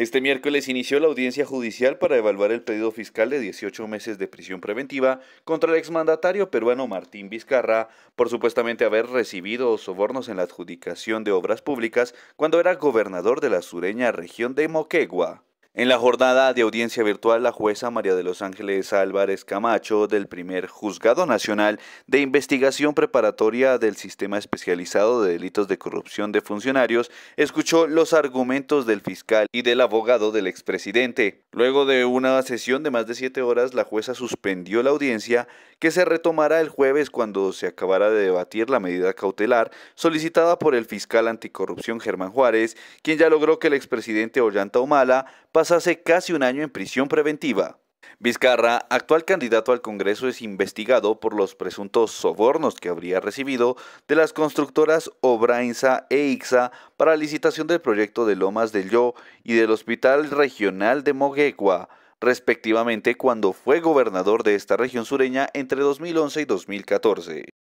Este miércoles inició la audiencia judicial para evaluar el pedido fiscal de 18 meses de prisión preventiva contra el exmandatario peruano Martín Vizcarra por supuestamente haber recibido sobornos en la adjudicación de obras públicas cuando era gobernador de la sureña región de Moquegua. En la jornada de audiencia virtual, la jueza María de los Ángeles Álvarez Camacho del primer Juzgado Nacional de Investigación Preparatoria del Sistema Especializado de Delitos de Corrupción de Funcionarios escuchó los argumentos del fiscal y del abogado del expresidente. Luego de una sesión de más de siete horas, la jueza suspendió la audiencia que se retomará el jueves cuando se acabara de debatir la medida cautelar solicitada por el fiscal anticorrupción Germán Juárez, quien ya logró que el expresidente Ollanta Humala pasase casi un año en prisión preventiva. Vizcarra, actual candidato al Congreso, es investigado por los presuntos sobornos que habría recibido de las constructoras Obrainsa e Ixa para licitación del proyecto de Lomas del Yo y del Hospital Regional de Moguegua, respectivamente cuando fue gobernador de esta región sureña entre 2011 y 2014.